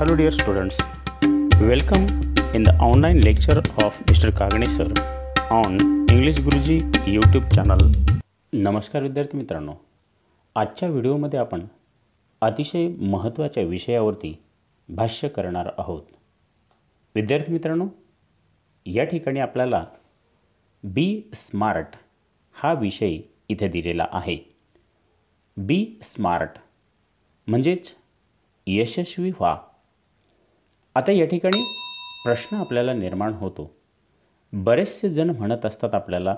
Hello dear students, welcome in the online lecture of mister Kagane sir on English Guruji YouTube channel नमस्कार विद्यार्थी मित्रांनो आजच्या व्हिडिओमध्ये आपण अतिशय महत्त्वाच्या विषयावरती भाष्य करणार आहोत विद्यार्थी मित्रांनो या ठिकाणी आपल्याला बी स्मार्ट हा विषय इथे दिलेला आहे बी स्मार्ट म्हणजेच यशस्वी व्हा आता या ठिकाणी प्रश्न आपल्याला निर्माण होतो बरेचसे जण म्हणत असतात आपल्याला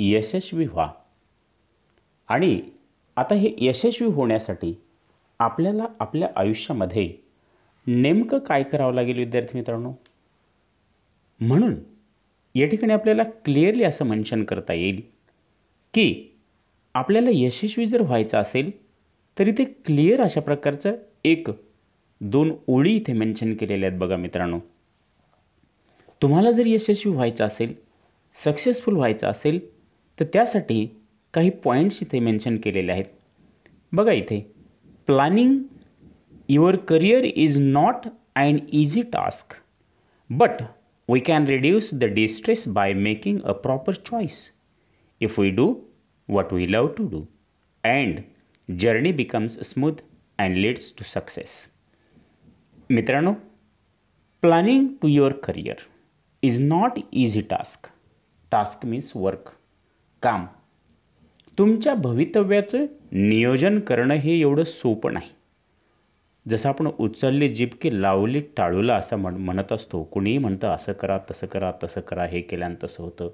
यशस्वी व्हा आणि आता हे यशस्वी होण्यासाठी आपल्याला आपल्या आयुष्यामध्ये नेमकं काय करावं लागेल विद्यार्थी मित्रांनो म्हणून या ठिकाणी आपल्याला क्लिअरली असं मेन्शन करता येईल की आपल्याला यशस्वी जर व्हायचं असेल तरी ते क्लिअर अशा प्रकारचं एक दोन ओळी इथे मेन्शन केलेल्या आहेत बघा मित्रांनो तुम्हाला जर यशस्वी व्हायचं असेल सक्सेसफुल व्हायचं असेल तर त्यासाठी काही पॉईंट्स इथे मेन्शन केलेले आहेत बघा इथे planning your career is not and easy task but we can reduce the distress by making a proper choice if we do what we love to do and journey becomes smooth and leads to success मित्रांनो planning to your career is not easy task task means work काम तुमच्या भवितव्याचं नियोजन करणं हे एवढं सोपं नाही जसं आपण उचलली जिपके लावले लावली टाळूला असं म्हण म्हणत असतो कुणीही म्हणतं असं करा तसं करा तसं करा हे केल्यानं तसं होतं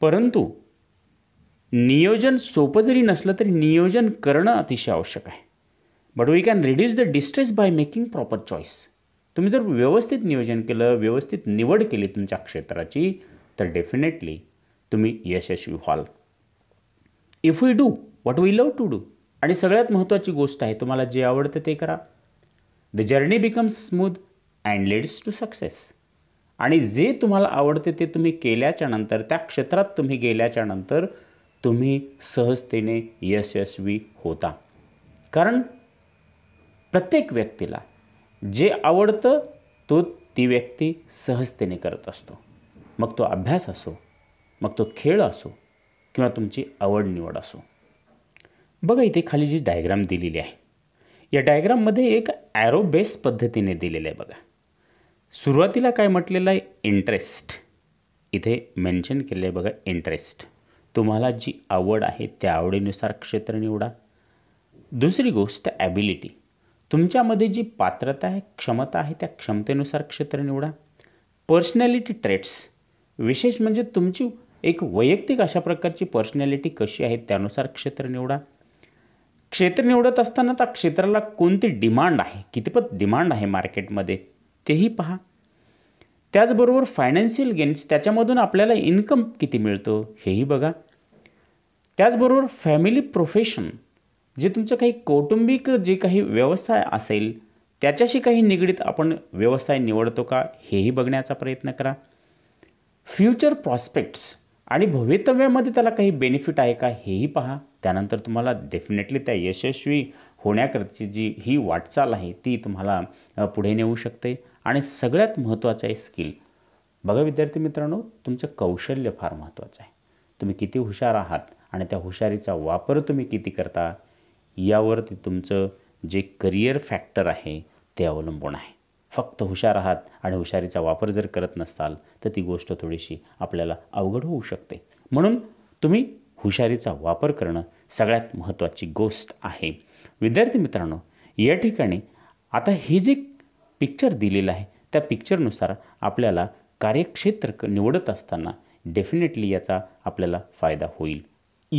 परंतु नियोजन सोपं जरी नसलं तरी नियोजन करणं अतिशय आवश्यक आहे but we can reduce the distress by making proper choice तुम्ही जर व्यवस्थित नियोजन केलं व्यवस्थित निवड केली तुमच्या क्षेत्राची तर डेफिनेटली तुम्ही यशस्वी व्हाल if we do what we love to do आणि सगळ्यात महत्त्वाची गोष्ट आहे तुम्हाला जे आवडतं ते करा the journey becomes smooth and leads to success आणि जे तुम्हाला आवडते ते तुम्ही केल्याच्या नंतर त्या क्षेत्रात तुम्ही गेल्याच्या नंतर तुम्ही सहजतेने यशस्वी होता कारण प्रत्येक व्यक्तीला जे आवडतं तो ती व्यक्ती सहजतेने करत असतो मग तो अभ्यास असो मग तो खेळ असो किंवा तुमची आवड निवड असो बघा इथे खाली जी डायग्राम दिलेली आहे या डायग्राममध्ये एक ॲरोबेस बेस पद्धतीने दिलेलं आहे बघा सुरुवातीला काय म्हटलेलं आहे इंटरेस्ट इथे मेन्शन केलं आहे बघा इंटरेस्ट तुम्हाला जी आवड आहे त्या आवडीनुसार क्षेत्र निवडा दुसरी गोष्ट ॲबिलिटी तुमच्यामध्ये जी पात्रता आहे क्षमता आहे त्या क्षमतेनुसार क्षेत्र निवडा पर्सनॅलिटी ट्रेट्स विशेष म्हणजे तुमची एक वैयक्तिक अशा प्रकारची पर्सनॅलिटी कशी आहे त्यानुसार क्षेत्र निवडा क्षेत्र निवडत असताना त्या क्षेत्राला कोणती डिमांड आहे कितीपत डिमांड आहे मार्केटमध्ये तेही पहा त्याचबरोबर फायनान्शियल गेन्स त्याच्यामधून आपल्याला इन्कम किती मिळतो हेही बघा त्याचबरोबर फॅमिली प्रोफेशन जे तुमचं काही कौटुंबिक जे काही व्यवसाय असेल त्याच्याशी काही निगडीत आपण व्यवसाय निवडतो का हेही बघण्याचा प्रयत्न करा फ्युचर प्रॉस्पेक्ट्स आणि भवितव्यामध्ये त्याला काही बेनिफिट आहे का हेही पहा त्यानंतर तुम्हाला डेफिनेटली त्या यशस्वी होण्याकरची जी ही वाटचाल आहे ती तुम्हाला पुढे नेऊ शकते आणि सगळ्यात महत्त्वाचं आहे स्किल बघा विद्यार्थी मित्रांनो तुमचं कौशल्य फार महत्त्वाचं आहे तुम्ही किती हुशार आहात आणि त्या हुशारीचा वापर तुम्ही किती करता यावरती तुमचं जे करिअर फॅक्टर आहे ते अवलंबून आहे फक्त हुशार आहात आणि हुशारीचा वापर जर करत नसाल तर ती गोष्ट थोडीशी आपल्याला अवघड होऊ शकते म्हणून तुम्ही हुशारीचा वापर करणं सगळ्यात महत्त्वाची गोष्ट आहे विद्यार्थी मित्रांनो या ठिकाणी आता हे जे पिक्चर दिलेलं आहे त्या पिक्चरनुसार आपल्याला कार्यक्षेत्र निवडत असताना डेफिनेटली याचा आपल्याला फायदा होईल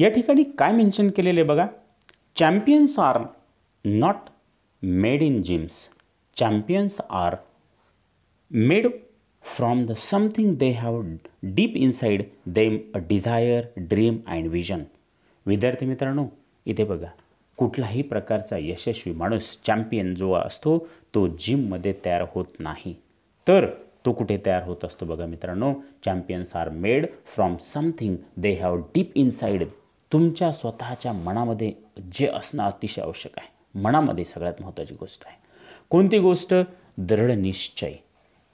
या ठिकाणी काय मेन्शन केलेलं आहे बघा champions are not made in gyms champions are made from the something they have deep inside them a desire dream and vision विद्यार्थी मित्रांनो इथे बघा कुठलाही प्रकारचा यशस्वी माणूस चॅम्पियन जो असतो तो जिममध्ये तयार होत नाही तर तो कुठे तयार होत असतो बघा मित्रांनो champions are made from something they have deep inside तुमच्या स्वतःच्या मनामध्ये जे असणं अतिशय आवश्यक आहे मनामध्ये सगळ्यात महत्त्वाची गोष्ट आहे कोणती गोष्ट दृढ निश्चय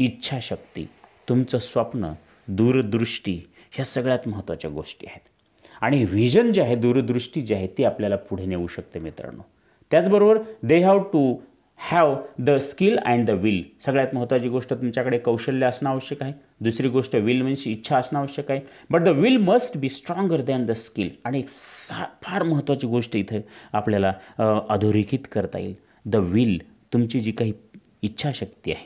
इच्छाशक्ती तुमचं स्वप्न दूरदृष्टी ह्या सगळ्यात महत्त्वाच्या गोष्टी आहेत आणि व्हिजन जे आहे दूरदृष्टी जी आहे ती आपल्याला पुढे नेऊ शकते मित्रांनो त्याचबरोबर they have to have the skill and the will सगळ्यात महत्त्वाची गोष्ट तुमच्याकडे कौशल्य असणं आवश्यक आहे दुसरी गोष्ट विल म्हणजे इच्छा असणं आवश्यक आहे but the will must be stronger than the skill आणि एक सा फार महत्त्वाची गोष्ट इथं आपल्याला अधोरेखित करता येईल द विल तुमची जी काही इच्छाशक्ती आहे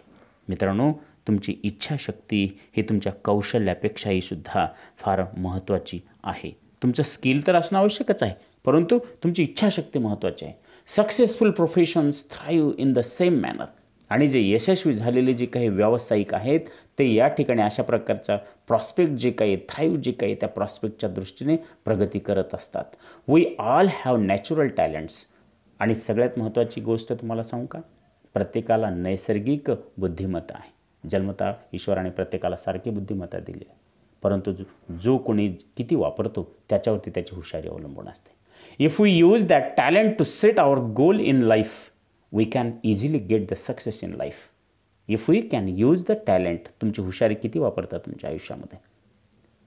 मित्रांनो तुमची इच्छाशक्ती ही तुमच्या कौशल्यापेक्षाही सुद्धा फार महत्त्वाची आहे तुमचं स्किल तर असणं आवश्यकच आहे परंतु तुमची इच्छाशक्ती महत्त्वाची आहे successful professions thrive in the same manner आणि जे यशस्वी झालेले जे काही व्यावसायिक आहेत ते या ठिकाणी अशा प्रकारचा प्रॉस्पेक्ट जे काही थ्राईव्ह जे काही त्या प्रॉस्पेक्टच्या दृष्टीने प्रगती करत असतात we all have natural talents आणि सगळ्यात महत्त्वाची गोष्ट तुम्हाला सांगू का प्रत्येकाला नैसर्गिक बुद्धिमत्ता आहे जन्मता ईश्वराने प्रत्येकाला सारखी बुद्धिमत्ता दिली आहे परंतु जो कोणी किती वापरतो त्याच्यावरती त्याची हुशारी अवलंबून असते If we use that talent to set our goal in life, we can easily get the success in life. If we can use the talent तुमची हुशारी किती वापरता तुमच्या आयुष्यामध्ये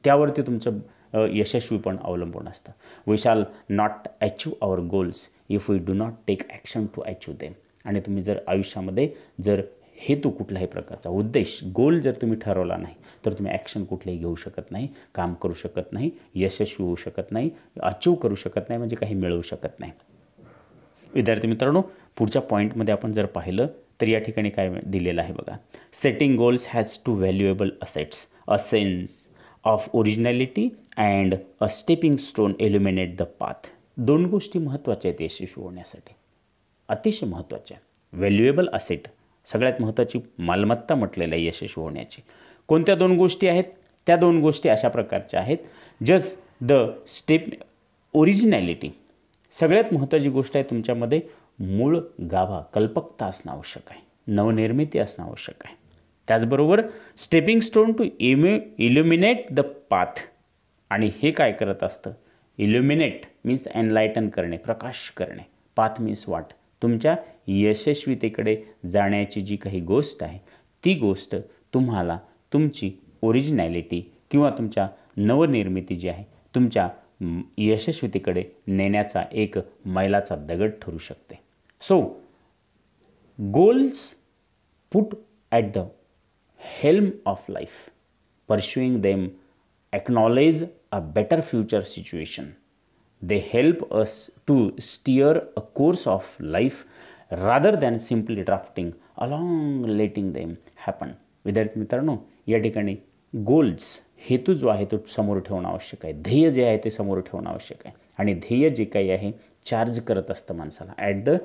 त्यावरती तुमचं यशस्वी पण अवलंबून असतं we shall not achieve our goals if we do not take action to achieve them आणि तुम्ही जर आयुष्यामध्ये जर हेतू कुठल्याही प्रकारचा उद्देश गोल जर तुम्ही ठरवला नाही तर तुम्ही ॲक्शन कुठलेही घेऊ शकत नाही काम करू शकत नाही यशस्वी होऊ शकत नाही अचीव करू शकत नाही म्हणजे काही मिळवू शकत नाही विद्यार्थी मित्रांनो पुढच्या पॉईंटमध्ये आपण जर पाहिलं तर या ठिकाणी काय दिलेलं आहे बघा setting goals has two valuable assets a sense of originality and a stepping stone illuminate the path दोन गोष्टी महत्त्वाच्या आहेत यशस्वी होण्यासाठी अतिशय महत्त्वाच्या व्हॅल्युएबल असेट सगळ्यात महत्त्वाची मालमत्ता म्हटलेलं आहे यशस्वी होण्याची कोणत्या दोन गोष्टी आहेत त्या दोन गोष्टी अशा प्रकारच्या आहेत जस्ट द स्टेप ओरिजिनॅलिटी सगळ्यात महत्त्वाची गोष्ट आहे तुमच्यामध्ये मूळ गाभा कल्पकता असणं आवश्यक आहे नवनिर्मिती असणं आवश्यक आहे त्याचबरोबर स्टेपिंग स्टोन टू इम्यु इल्युमिनेट द पाथ आणि हे काय करत असतं इल्युमिनेट मीन्स एनलायटन करणे प्रकाश करणे पाथ मीन्स वाट तुमच्या यशस्वीतेकडे जाण्याची जी काही गोष्ट आहे ती गोष्ट तुम्हाला तुमची ओरिजिनॅलिटी किंवा तुमच्या नवनिर्मिती जी आहे तुमच्या यशस्वीतेकडे नेण्याचा एक मैलाचा दगड ठरू शकते so goals put at the helm of life pursuing them acknowledge a better future situation they help us to steer a course of life rather than simply drafting along letting them happen विद्यार्थी मित्रांनो या ठिकाणी goals हेतू जो आहे तो समोर ठेवणं आवश्यक आहे ध्येय जे आहे ते समोर ठेवणं आवश्यक आहे आणि ध्येय जे काही आहे चार्ज करत असतं माणसाला ॲट द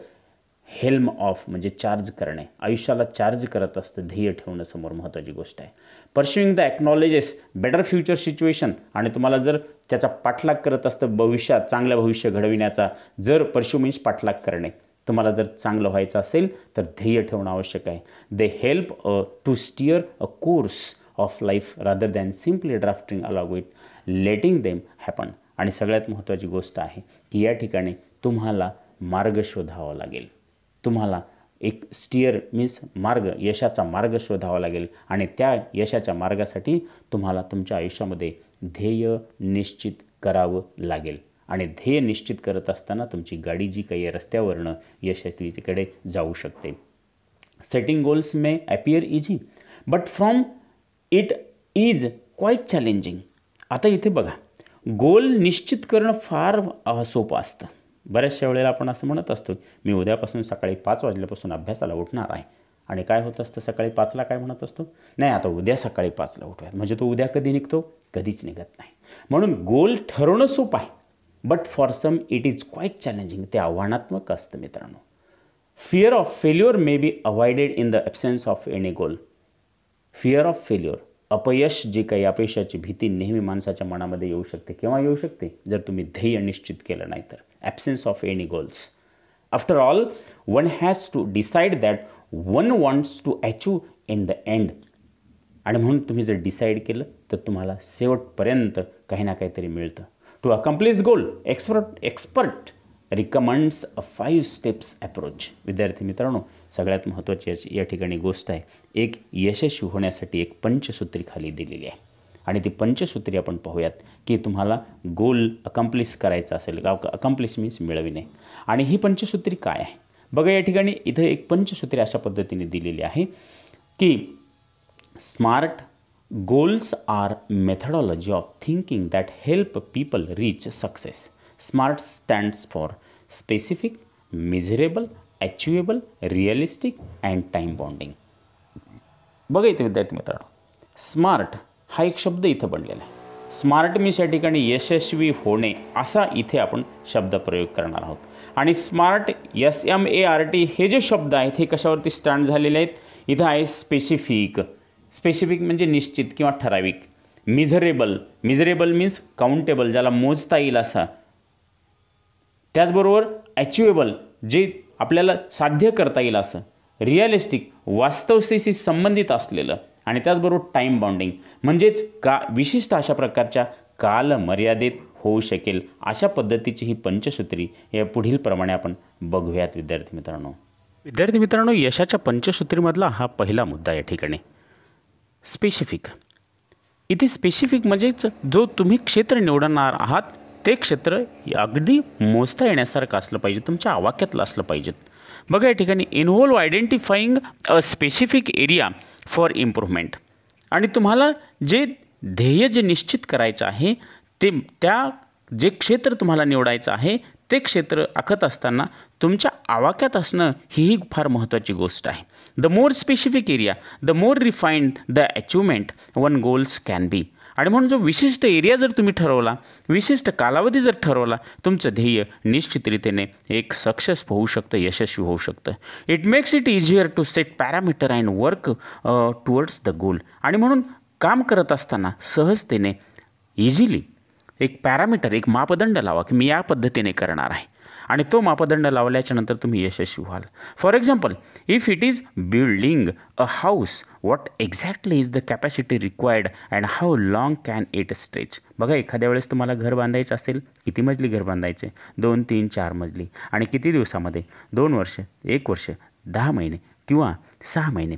हेल्म ऑफ म्हणजे चार्ज करणे आयुष्याला चार्ज करत असतं ध्येय ठेवणं समोर महत्त्वाची गोष्ट आहे pursuing the acknowledges better future situation आणि तुम्हाला जर त्याचा पाठलाग करत असतं भविष्यात चांगलं भविष्य घडविण्याचा जर परस्यू मीन्स पाठलाग करणे तुम्हाला जर चांगलं व्हायचं असेल तर ध्येय ठेवणं आवश्यक आहे they help to steer a course of life rather than simply drafting along with letting them happen आणि सगळ्यात महत्त्वाची गोष्ट आहे की या ठिकाणी तुम्हाला मार्ग शोधावा लागेल तुम्हाला एक स्टिअर मीन्स मार्ग यशाचा मार्ग शोधावा लागेल आणि त्या यशाच्या मार्गासाठी तुम्हाला तुमच्या आयुष्यामध्ये ध्येय निश्चित करावं लागेल आणि ध्येय निश्चित करत असताना तुमची गाडी जी काही आहे रस्त्यावरनं यशस्वीकडे जाऊ शकते setting goals may appear easy but from it is quite challenging आता इथे बघा गोल निश्चित करणं फार सोपं असतं बऱ्याचशा वेळेला आपण असं म्हणत असतो मी उद्यापासून सकाळी पाच वाजल्यापासून अभ्यासाला उठणार आहे आणि काय होत असतं सकाळी पाचला काय म्हणत असतो नाही आता उद्या सकाळी पाचला उठवायला म्हणजे तो उद्या कधी निघतो कधीच निघत नाही म्हणून गोल ठरवणं सोपं आहे but for some it is quite challenging ते आव्हानात्मक असतं मित्रांनो fear of failure may be avoided in the absence of any goal fear of failure अपयश जी काही अपयशाची भीती नेहमी माणसाच्या मनामध्ये येऊ शकते किंवा येऊ शकते जर तुम्ही ध्येय निश्चित केलं नाही तर absence of any goals. After all, one has to decide that one wants to achieve in the end आणि म्हणून तुम्ही जर डिसाईड केलं तर तुम्हाला शेवटपर्यंत काही ना काहीतरी मिळतं to accomplish goal expert expert recommends a five steps approach विद्यार्थी मित्रांनो सगळ्यात महत्त्वाची या ठिकाणी गोष्ट आहे एक यशस्वी होण्यासाठी एक पंचसूत्रीखाली दिलेली आहे आणि ती पंचसूत्री आपण पाहूयात की तुम्हाला गोल अकम्प्लिश करायचं असेल का अकम्प्लिश मीन्स मिळविणे आणि ही पंचसूत्री काय आहे बघा या ठिकाणी इथं एक पंचसूत्री अशा पद्धतीने दिलेली आहे की smart goals are methodology of thinking that help people reach success smart stands for specific measurable achievable realistic and time bonding बघा इथे विद्यार्थी मित्रांनो स्मार्ट हा एक शब्द इथं बनलेला आहे स्मार्ट मीस या ठिकाणी यशस्वी होणे असा इथे आपण शब्द प्रयोग करणार आहोत आणि smart S M A R T हे जे शब्द आहेत हे कशावरती स्टँड झालेले आहेत इथं आहे स्पेसिफिक स्पेसिफिक म्हणजे निश्चित किंवा ठराविक मिझरेबल मिझरेबल मीन्स काउंटेबल ज्याला मोजता येईल असा त्याचबरोबर अचिवेबल जे आपल्याला साध्य करता येईल असं रिअलिस्टिक वास्तवतेशी संबंधित असलेलं आणि त्याचबरोबर टाईम बाउंडिंग म्हणजेच का विशिष्ट अशा प्रकारच्या कालमर्यादेत होऊ शकेल अशा पद्धतीची ही पंचसूत्री या पुढील प्रमाणे आपण बघूयात विद्यार्थी मित्रांनो विद्यार्थी मित्रांनो यशाच्या पंचसूत्रीमधला हा पहिला मुद्दा या ठिकाणी स्पेसिफिक इथे स्पेसिफिक म्हणजेच जो तुम्ही क्षेत्र निवडणार आहात ते क्षेत्र अगदी मोजता येण्यासारखं असलं पाहिजे तुमच्या आवाक्यातलं असलं पाहिजेत बघा या ठिकाणी involve identifying a specific area for improvement आणि तुम्हाला जे ध्येय जे निश्चित करायचं आहे ते त्या जे क्षेत्र तुम्हाला निवडायचं आहे ते क्षेत्र आखत असताना तुमच्या आवाक्यात असणं हीही फार महत्त्वाची गोष्ट आहे the more specific area the more refined the achievement one goals can be आणि म्हणून जो विशिष्ट एरिया जर तुम्ही ठरवला विशिष्ट कालावधी जर ठरवला तुमचं ध्येय रीतीने एक सक्सेस होऊ शकतं यशस्वी होऊ शकतं it makes it easier to set parameter and work towards the goal आणि म्हणून काम करत असताना सहजतेने इझिली एक पॅरामीटर एक मापदंड लावा की मी या पद्धतीने करणार आहे आणि तो मापदंड लावल्याच्यानंतर तुम्ही यशस्वी व्हाल for example if it is building a house what exactly is the capacity required and how long can it stretch बघा एखाद्या वेळेस तुम्हाला घर बांधायचं असेल किती मजली घर बांधायचे दोन तीन चार मजली आणि किती दिवसामध्ये दोन वर्ष एक वर्ष दहा महिने किंवा सहा महिने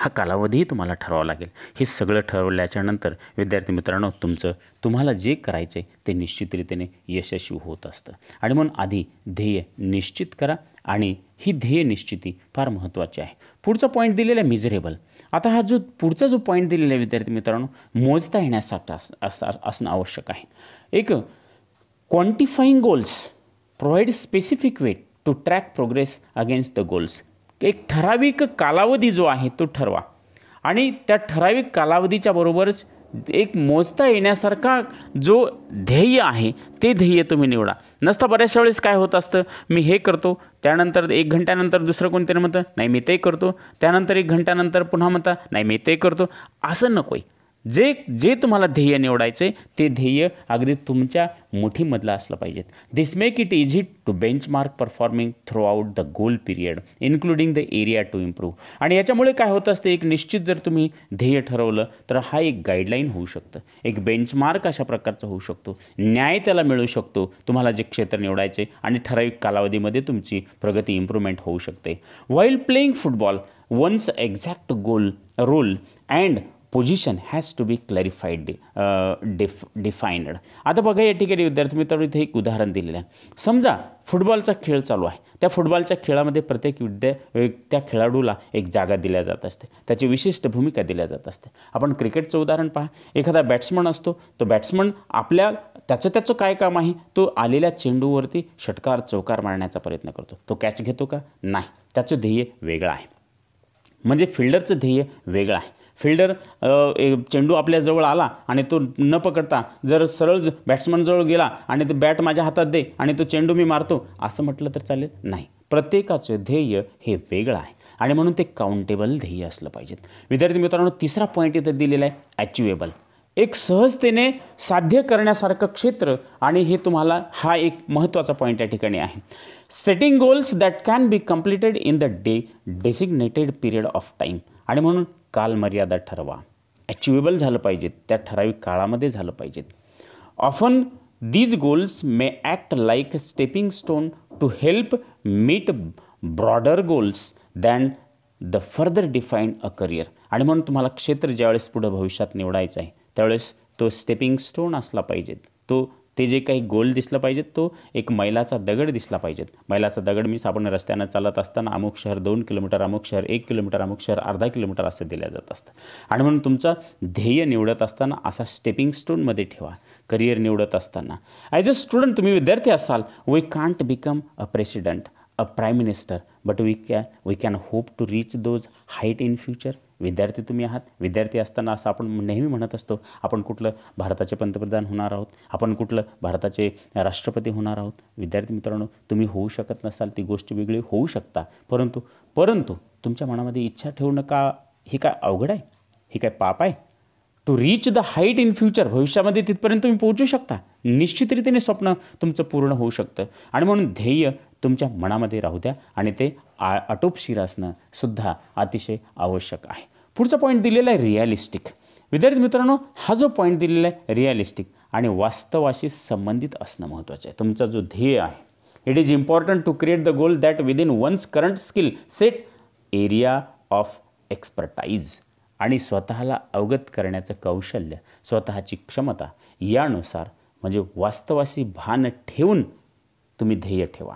हा कालावधीही तुम्हाला ठरवावा लागेल हे सगळं ठरवल्याच्यानंतर विद्यार्थी मित्रांनो तुमचं तुम्हाला जे करायचं आहे ते निश्चितरीतीने यशस्वी होत असतं आणि म्हणून आधी ध्येय निश्चित करा आणि ही ध्येय निश्चिती फार महत्त्वाची आहे पुढचा पॉईंट दिलेला आहे मिझरेबल आता हा जो पुढचा जो पॉईंट दिलेला आहे विद्यार्थी मित्रांनो मोजता येण्यासारखा असणं आवश्यक आहे एक quantifying goals provide specific weight to track progress against the goals एक ठराविक कालावधी जो आहे तो ठरवा आणि त्या ठराविक कालावधीच्या बरोबरच एक मोजता येण्यासारखा जो ध्येय आहे ते ध्येय तुम्ही निवडा नसता बऱ्याचशा वेळेस काय होत असतं मी हे करतो त्यानंतर एक घंट्यानंतर दुसरं कोणतरी म्हणतं नाही मी ते करतो त्यानंतर एक घंट्यानंतर पुन्हा म्हणता नाही मी ते करतो असं नको आहे जे जे तुम्हाला ध्येय निवडायचे ते ध्येय अगदी तुमच्या मुठीमधलं असलं पाहिजेत this make it easy to benchmark performing throughout the goal period including the area to improve आणि याच्यामुळे काय होत असते एक निश्चित जर तुम्ही ध्येय ठरवलं तर हा एक गाईडलाईन होऊ शकतं एक बेंचमार्क अशा प्रकारचा होऊ शकतो न्याय त्याला मिळू शकतो तुम्हाला जे क्षेत्र निवडायचे आणि ठराविक कालावधीमध्ये तुमची प्रगती इम्प्रूव्हमेंट होऊ शकते while playing football one's exact goal role and position has to be clarified डिफ डिफाईन्ड आता बघा या ठिकाणी विद्यार्थी मित्रांनो इथे एक उदाहरण दिलेलं आहे समजा फुटबॉलचा खेळ चालू आहे त्या फुटबॉलच्या खेळामध्ये प्रत्येक विद्या त्या खेळाडूला एक जागा दिल्या जात असते त्याची विशिष्ट भूमिका दिल्या जात असते आपण क्रिकेटचं उदाहरण पहा एखादा बॅट्समन असतो तो बॅट्समन आपल्या त्याचं त्याचं काय काम आहे तो आलेल्या चेंडूवरती षटकार चौकार मारण्याचा प्रयत्न करतो तो कॅच घेतो का नाही त्याचं ध्येय वेगळं आहे म्हणजे फिल्डरचं ध्येय वेगळं आहे फिल्डर चेंडू आपल्याजवळ आला आणि तो न पकडता जर सरळ बॅट्समनजवळ गेला आणि तो बॅट माझ्या हातात दे आणि तो चेंडू मी मारतो असं म्हटलं तर चालेल नाही प्रत्येकाचं ध्येय हे वेगळं आहे आणि म्हणून ते काउंटेबल ध्येय असलं पाहिजेत विद्यार्थी मित्रांनो तिसरा पॉईंट इथं दिलेला आहे अचिवेबल एक सहजतेने साध्य करण्यासारखं क्षेत्र आणि हे तुम्हाला हा एक महत्त्वाचा पॉईंट या ठिकाणी आहे setting goals that can be completed in the day designated period of time आणि म्हणून कालमर्यादा ठरवा ॲचिवेबल झालं पाहिजेत त्या ठराविक काळामध्ये झालं पाहिजेत often these goals may act like stepping stone to help meet broader goals than the further define a career आणि म्हणून तुम्हाला क्षेत्र ज्यावेळेस पुढं भविष्यात निवडायचं आहे त्यावेळेस तो स्टेपिंग स्टोन असला पाहिजेत तो ते जे काही गोल दिसलं पाहिजेत तो एक मैलाचा दगड दिसला पाहिजेत मैलाचा दगड मीन्स आपण रस्त्यानं चालत असताना अमुक शहर दोन किलोमीटर अमुक शहर एक किलोमीटर अमुक शहर अर्धा किलोमीटर असं दिल्या जात असतं आणि म्हणून तुमचा ध्येय निवडत असताना असा स्टेपिंग स्टोनमध्ये ठेवा करिअर निवडत असताना ॲज अ स्टुडंट तुम्ही विद्यार्थी असाल we can't become a president a prime minister but we can we can hope to reach those height in future विद्यार्थी तुम्ही आहात विद्यार्थी असताना असं आपण नेहमी म्हणत असतो आपण कुठलं भारताचे पंतप्रधान होणार आहोत आपण कुठलं भारताचे राष्ट्रपती होणार आहोत विद्यार्थी मित्रांनो तुम्ही होऊ शकत नसाल ती गोष्ट वेगळी होऊ शकता परंतु परंतु तुमच्या मनामध्ये इच्छा ठेवणं का हे काय अवघड आहे हे काय पाप आहे to reach the height in future भविष्यामध्ये तिथपर्यंत तुम्ही पोहोचू शकता रीतीने स्वप्न तुमचं पूर्ण होऊ शकतं आणि म्हणून ध्येय तुमच्या मनामध्ये राहू द्या आणि ते आ आटोपशीर असणं सुद्धा अतिशय आवश्यक आहे पुढचा पॉईंट दिलेला आहे रिॲलिस्टिक विद्यार्थी मित्रांनो हा जो पॉईंट दिलेला आहे रिॲलिस्टिक आणि वास्तवाशी संबंधित असणं महत्त्वाचं आहे तुमचा जो ध्येय आहे it is important to create the goal that within one's current skill set area of expertise आणि स्वतःला अवगत करण्याचं कौशल्य स्वतःची क्षमता यानुसार म्हणजे वास्तवाशी भान ठेवून तुम्ही ध्येय ठेवा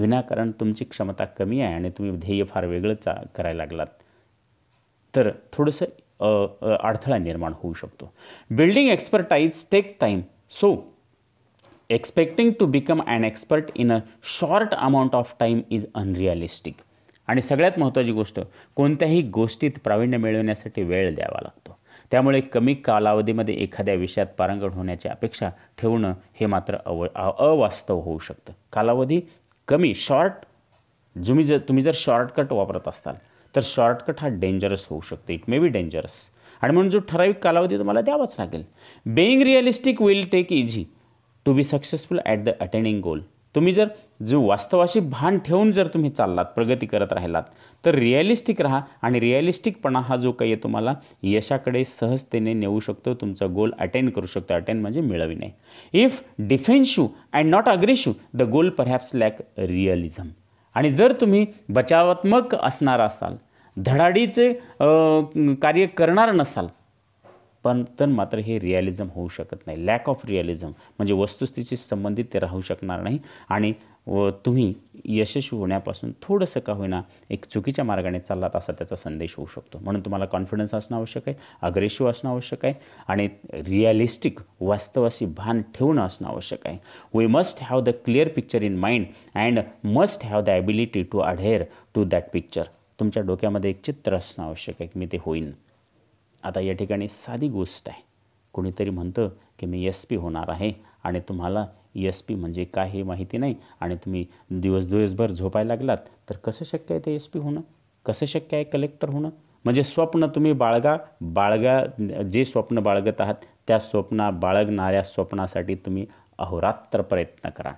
विनाकारण तुमची क्षमता कमी आहे आणि तुम्ही ध्येय फार चा करायला लागलात तर थोडंसं अडथळा निर्माण होऊ शकतो building expertise take time so expecting to become and expert in a short amount of time is unrealistic आणि सगळ्यात महत्त्वाची गोष्ट कोणत्याही गोष्टीत प्रावीण्य मिळवण्यासाठी वेळ द्यावा लागतो त्यामुळे कमी कालावधीमध्ये एखाद्या विषयात पारंगत होण्याची अपेक्षा ठेवणं हे मात्र अव अवास्तव होऊ शकतं कालावधी कमी शॉर्ट तुम्ही जर तुम्ही जर शॉर्टकट वापरत असाल तर शॉर्टकट हा डेंजरस होऊ शकतो इट मे बी डेंजरस आणि म्हणून जो ठराविक कालावधी तुम्हाला द्यावाच लागेल being realistic will take easy to be successful at the attending goal तुम्ही जर जो वास्तवाशी भान ठेवून जर तुम्ही चाललात प्रगती करत राहिलात तर रिअलिस्टिक राहा आणि रिअलिस्टिकपणा हा जो काही आहे तुम्हाला यशाकडे सहजतेने नेऊ शकतो तुमचा गोल अटेंड करू शकतो अटेंड म्हणजे मिळविणे if defense and not aggressive the goal perhaps lack realism आणि जर तुम्ही बचावात्मक असणार असाल धडाडीचे कार्य करणार नसाल पण तर मात्र हे रिअलिझम होऊ शकत नाही लॅक ऑफ रिअलिझम म्हणजे वस्तुस्थितीशी संबंधित ते राहू शकणार नाही आणि व तुम्ही यशस्वी होण्यापासून थोडंसं का होईना एक चुकीच्या मार्गाने चाललात असा त्याचा संदेश होऊ शकतो म्हणून तुम्हाला कॉन्फिडन्स असणं आवश्यक आहे अग्रेसिव्ह असणं आवश्यक आहे आणि रिअलिस्टिक वास्तवाशी भान ठेवणं असणं आवश्यक आहे we must have the clear picture in mind and must have the ability to adhere to that picture तुमच्या डोक्यामध्ये एक चित्र असणं आवश्यक आहे की मी ते होईन आता या ठिकाणी साधी गोष्ट आहे कोणीतरी म्हणतं की मी एस पी होणार आहे आणि तुम्हाला एस e पी म्हणजे काय हे माहिती नाही आणि तुम्ही दिवस दिवसभर झोपायला लागलात तर कसं शक्य आहे ते एस e पी होणं कसं शक्य आहे कलेक्टर होणं म्हणजे स्वप्न तुम्ही बाळगा बाळगा जे स्वप्न बाळगत आहात त्या स्वप्ना बाळगणाऱ्या स्वप्नासाठी तुम्ही अहोरात्र प्रयत्न करा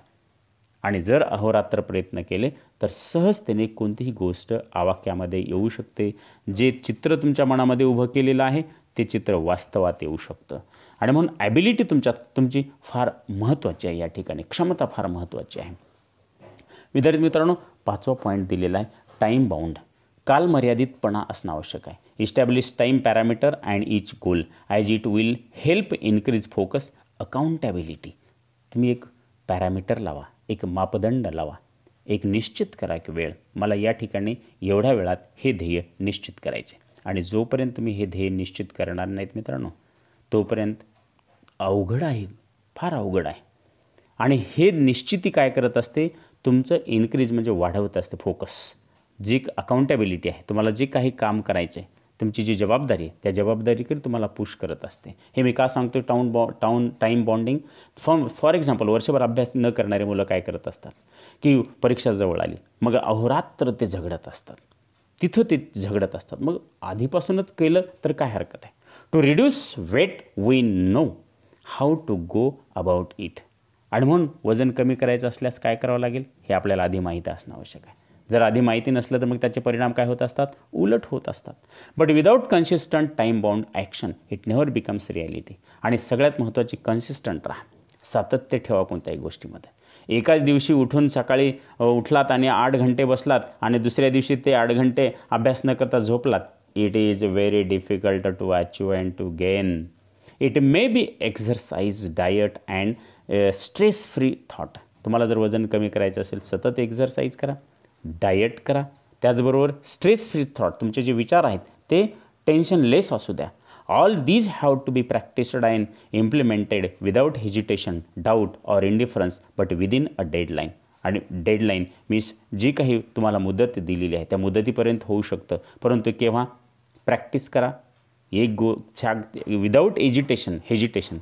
आणि जर अहोरात्र प्रयत्न केले तर सहजतेने कोणतीही गोष्ट आवाक्यामध्ये येऊ शकते जे चित्र तुमच्या मनामध्ये उभं केलेलं आहे ते चित्र वास्तवात येऊ शकतं आणि म्हणून ॲबिलिटी तुमच्या तुमची फार महत्त्वाची आहे या ठिकाणी क्षमता फार महत्त्वाची आहे विद्यार्थी मित्रांनो पाचवा पॉईंट दिलेला आहे टाईम बाउंड कालमर्यादितपणा असणं आवश्यक आहे establish time parameter and each goal as it will help increase focus accountability तुम्ही एक पॅरामीटर लावा एक मापदंड लावा एक निश्चित करा की वेळ मला या ठिकाणी एवढ्या वेळात हे ध्येय निश्चित करायचे आणि जोपर्यंत तुम्ही हे ध्येय निश्चित करणार नाहीत मित्रांनो तोपर्यंत अवघड आहे फार अवघड आहे आणि हे निश्चिती काय करत असते तुमचं इन्क्रीज म्हणजे वाढवत असते फोकस जी अकाउंटेबिलिटी आहे तुम्हाला जे काही काम करायचं आहे तुमची जी जबाबदारी आहे त्या जबाबदारीकडे तुम्हाला पुश करत असते हे मी का सांगतो टाऊन बॉ town time bonding for for example वर्षभर अभ्यास न करणारे मुलं काय करत असतात की परीक्षा जवळ आली मग अहोरात्र ते झगडत असतात तिथं ते झगडत असतात मग आधीपासूनच केलं तर काय हरकत आहे to reduce weight we know how to go about it आणि म्हणून वजन कमी करायचं असल्यास काय करावं लागेल हे आपल्याला आधी माहीत असणं आवश्यक आहे जर आधी माहिती नसलं तर मग त्याचे परिणाम काय होत असतात उलट होत असतात but without consistent time bound action it never becomes reality आणि सगळ्यात महत्त्वाची कन्सिस्टंट राहा सातत्य ठेवा कोणत्याही गोष्टीमध्ये एकाच दिवशी उठून सकाळी उठलात आणि आठ घंटे बसलात आणि दुसऱ्या दिवशी ते आठ घंटे अभ्यास न करता झोपलात It is very difficult to achieve and to gain. It may be exercise, diet and uh, stress-free thought. तुम्हाला जर वजन कमी करायचं असेल सतत एक्झरसाईज करा डाएट करा त्याचबरोबर स्ट्रेस फ्री थॉट तुमचे जे विचार आहेत ते टेन्शन लेस असू द्या all these have to be practised and implemented without hesitation doubt or indifference but within a deadline आणि डेडलाईन मीन्स जी काही तुम्हाला मुदत दिलेली आहे त्या मुदतीपर्यंत होऊ शकतं परंतु केव्हा प्रॅक्टिस करा एक गो छा विदाऊट एजिटेशन हेजिटेशन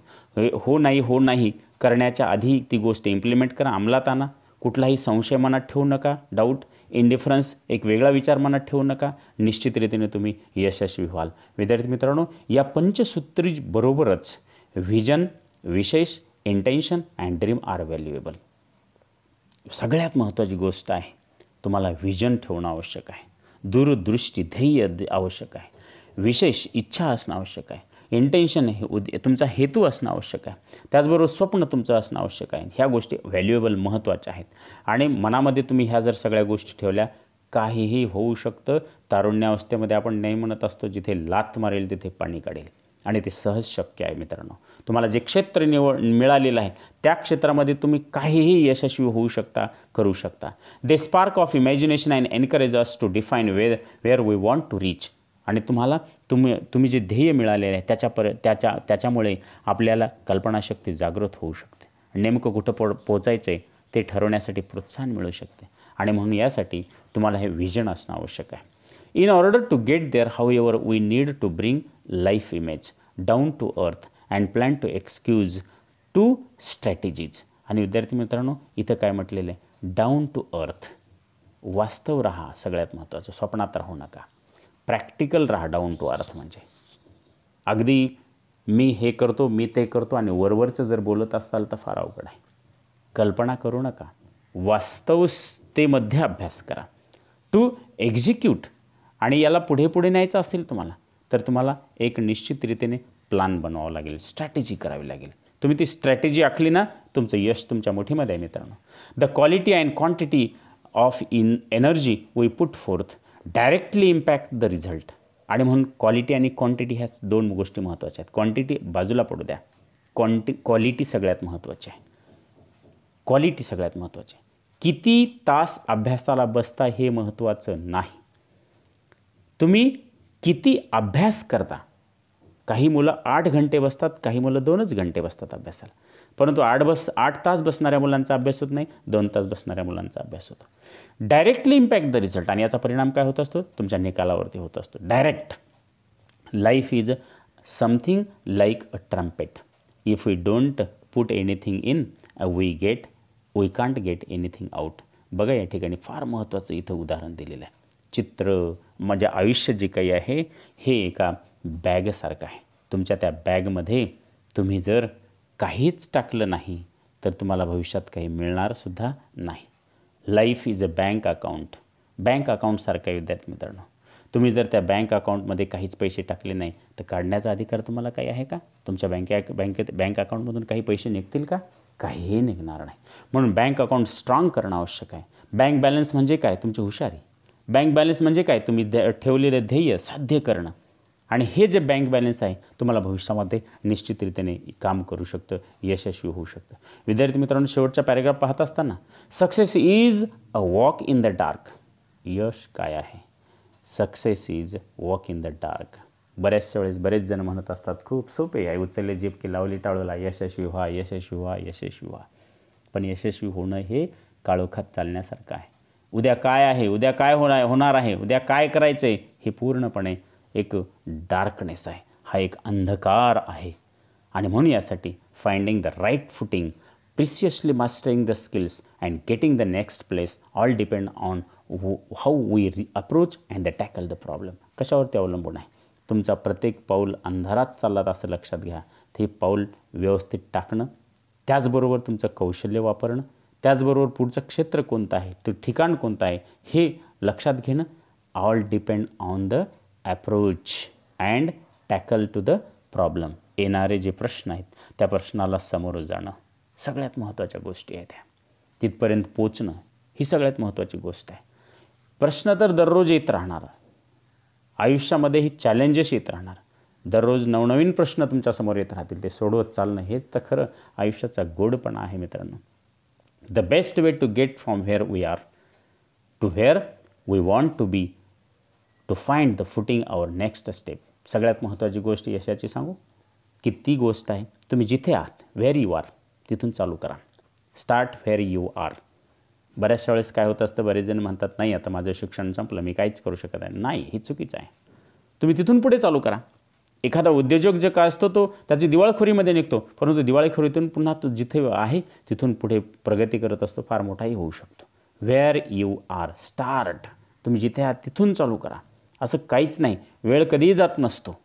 हो नाही हो नाही करण्याच्या आधी ती गोष्ट इम्प्लिमेंट करा अंमलात आणा कुठलाही संशय मनात ठेवू नका डाऊट इंडिफरन्स एक वेगळा विचार मनात ठेवू नका निश्चित रीतीने तुम्ही यशस्वी व्हाल विद्यार्थी मित्रांनो या पंचसूत्री बरोबरच व्हिजन विशेष intention and dream are valuable सगळ्यात महत्त्वाची गोष्ट आहे तुम्हाला व्हिजन ठेवणं आवश्यक आहे दूरदृष्टी ध्येय आवश्यक आहे विशेष इच्छा असणं आवश्यक आहे इंटेन्शन हे उद तुमचा हेतू असणं आवश्यक आहे त्याचबरोबर स्वप्न तुमचं असणं आवश्यक आहे ह्या गोष्टी व्हॅल्युएबल महत्त्वाच्या आहेत आणि मनामध्ये तुम्ही ह्या जर सगळ्या गोष्टी ठेवल्या काहीही होऊ शकतं तारुण्यावस्थेमध्ये आपण नाही म्हणत असतो जिथे लात मारेल तिथे पाणी काढेल आणि ते सहज शक्य आहे मित्रांनो तुम्हाला जे क्षेत्र निवड मिळालेलं आहे त्या क्षेत्रामध्ये तुम्ही काहीही यशस्वी होऊ शकता करू शकता they spark of imagination and encourage us to define where where we want to reach आणि तुम्हाला तुम्ही तुम्ही जे ध्येय मिळालेलं आहे त्याच्या पर त्याच्या त्याच्यामुळे आपल्याला कल्पनाशक्ती जागृत होऊ शकते नेमकं कुठं पो पोचायचं आहे ते ठरवण्यासाठी प्रोत्साहन मिळू शकते आणि म्हणून यासाठी तुम्हाला हे व्हिजन असणं आवश्यक आहे in order to get there however we need to bring life image down to earth and plan to excuse to strategies आणि विद्यार्थी मित्रांनो इथं काय म्हटलेलं आहे डाऊन टू अर्थ वास्तव रहा सगळ्यात महत्त्वाचं स्वप्नात राहू नका प्रॅक्टिकल राहा डाऊन टू अर्थ म्हणजे अगदी मी हे करतो मी ते करतो आणि वरवरचं जर बोलत असाल तर फार अवघड आहे कल्पना करू नका वास्तवस्तेमध्ये अभ्यास करा टू एक्झिक्यूट आणि याला पुढे पुढे न्यायचं असेल तुम्हाला तर तुम्हाला एक निश्चित रीतीने प्लान बनवावा लागेल स्ट्रॅटेजी करावी लागेल तुम्ही ती स्ट्रॅटेजी आखली ना तुमचं यश तुमच्या मोठीमध्ये आहे मित्रांनो the quality and quantity of in energy we put forth directly impact the result आणि म्हणून क्वालिटी आणि क्वांटिटी ह्या दोन गोष्टी महत्त्वाच्या आहेत क्वांटिटी बाजूला पडू द्या क्वांटी क्वालिटी सगळ्यात महत्त्वाची आहे क्वालिटी सगळ्यात महत्त्वाची आहे किती तास अभ्यासाला बसता हे महत्त्वाचं नाही तुम्ही किती अभ्यास करता काही मुलं आठ घंटे बसतात काही मुलं दोनच घंटे बसतात अभ्यासाला परंतु आठ बस आठ तास बसणाऱ्या मुलांचा अभ्यास होत नाही दोन तास बसणाऱ्या मुलांचा अभ्यास होतो डायरेक्टली इम्पॅक्ट द रिझल्ट आणि याचा परिणाम काय होत असतो तुमच्या निकालावरती होत असतो direct life is something like a trumpet if we don't put anything in we get we can't get anything out बघा या ठिकाणी फार महत्त्वाचं इथं उदाहरण दिलेलं आहे चित्र म्हणजे आयुष्य जे काही आहे हे एका बॅगसारखं आहे तुमच्या त्या बॅगमध्ये तुम्ही जर काहीच टाकलं नाही तर तुम्हाला भविष्यात काही मिळणारसुद्धा नाही life is a bank account bank अकाउंटसारखा विद्यार्थी मित्रांनो तुम्ही जर त्या बँक अकाउंटमध्ये काहीच पैसे टाकले नाही तर काढण्याचा अधिकार तुम्हाला काही आहे का तुमच्या बँके बँकेत बँक अकाउंटमधून काही पैसे निघतील का काहीही निघणार नाही म्हणून बँक अकाउंट स्ट्रॉंग करणं आवश्यक आहे बँक बॅलन्स म्हणजे काय तुमची हुशारी बँक बॅलन्स म्हणजे काय तुम्ही ठेवलेलं ध्येय साध्य करणं आणि हे जे बँक बॅलन्स आहे तुम्हाला भविष्यामध्ये निश्चितरित्याने काम करू शकतं यशस्वी होऊ शकतं विद्यार्थी मित्रांनो शेवटचा पॅरेग्राफ पाहत असताना success is a walk in the dark यश काय आहे success is walk in the dark बऱ्याचशा वेळेस बरेच जण म्हणत असतात खूप सोपे आहे उचलले जीप की लावली टाळूला यशस्वी व्हा यशस्वी व्हा यशस्वी व्हा पण यशस्वी होणं हे काळोखात चालण्यासारखं आहे उद्या काय आहे उद्या काय होणार होणार आहे उद्या काय करायचं आहे हे पूर्णपणे एक डार्कनेस आहे हा एक अंधकार आहे आणि म्हणून यासाठी finding the right footing precisely mastering the skills and getting the next place all depend on how we reapproach and the tackle the problem कशावरती अवलंबून आहे तुमचा प्रत्येक पाऊल अंधारात चाललात असं लक्षात घ्या ते पाऊल व्यवस्थित टाकणं त्याचबरोबर तुमचं कौशल्य वापरणं त्याचबरोबर पुढचं क्षेत्र कोणतं आहे ते ठिकाण कोणतं आहे हे लक्षात घेणं all depend on the approach and tackle to the problem येणारे जे प्रश्न आहेत त्या प्रश्नाला समोर जाणं सगळ्यात महत्त्वाच्या गोष्टी आहेत त्या तिथपर्यंत पोचणं ही सगळ्यात महत्त्वाची गोष्ट आहे प्रश्न तर दररोज येत राहणार आयुष्यामध्ये ही चॅलेंजेस येत राहणार दररोज नवनवीन प्रश्न तुमच्यासमोर येत राहतील ते सोडवत चालणं हेच तर खरं आयुष्याचा गोडपणा आहे मित्रांनो the best way to get from where we are to where we want to be to find the footing our next step सगळ्यात महत्त्वाची गोष्ट यशाची सांगू की ती गोष्ट आहे तुम्ही जिथे आहात व्हेर यू आर तिथून चालू करा स्टार्ट व्हेर यू आर बऱ्याचशा वेळेस काय होत असतं बरेच जण म्हणतात नाही आता माझं शिक्षण संपलं मी काहीच करू शकत नाही नाही हे चुकीचं आहे तुम्ही तिथून पुढे चालू करा एखादा उद्योजक जे काय असतो तो त्याची दिवाळखोरीमध्ये निघतो परंतु दिवाळखोरीतून पुन्हा तो जिथे आहे तिथून पुढे प्रगती करत असतो फार मोठाही होऊ शकतो व्हेअर यू आर स्टार्ट तुम्ही जिथे आहात तिथून चालू करा असं काहीच नाही वेळ कधीही जात नसतो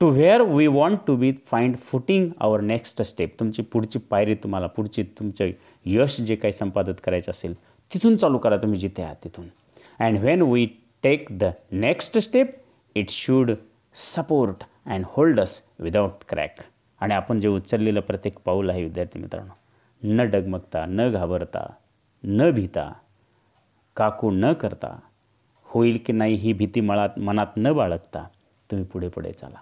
to where we want to be find footing our next step तुमची पुढची पायरी तुम्हाला पुढची तुमचं यश जे काही संपादित करायचं असेल तिथून चालू करा तुम्ही जिथे आहात तिथून and when we take the next step it should support and hold us without crack आणि आपण जे उचललेलं प्रत्येक पाऊल आहे विद्यार्थी मित्रांनो न डगमगता न घाबरता न भिता काकू न करता होईल की नाही ही भीती मळात मनात न बाळगता तुम्ही पुढे पुढे चाला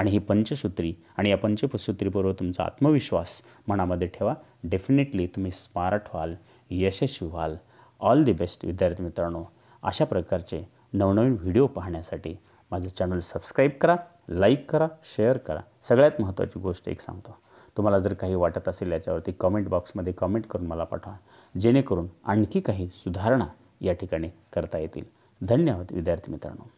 आणि ही पंचसूत्री आणि या पंचसूत्रीपूर्व तुमचा आत्मविश्वास मनामध्ये ठेवा डेफिनेटली तुम्ही स्मार्ट व्हाल यशस्वी व्हाल ऑल दी बेस्ट विद्यार्थी मित्रांनो अशा प्रकारचे नवनवीन व्हिडिओ पाहण्यासाठी माझं चॅनल सबस्क्राईब करा लाईक करा शेअर करा सगळ्यात महत्त्वाची गोष्ट एक सांगतो तुम्हाला जर काही वाटत असेल याच्यावरती कमेंट बॉक्समध्ये कमेंट करून मला पाठवा जेणेकरून आणखी काही सुधारणा या ठिकाणी करता येतील धन्यवाद विद्यार्थी मित्रांनो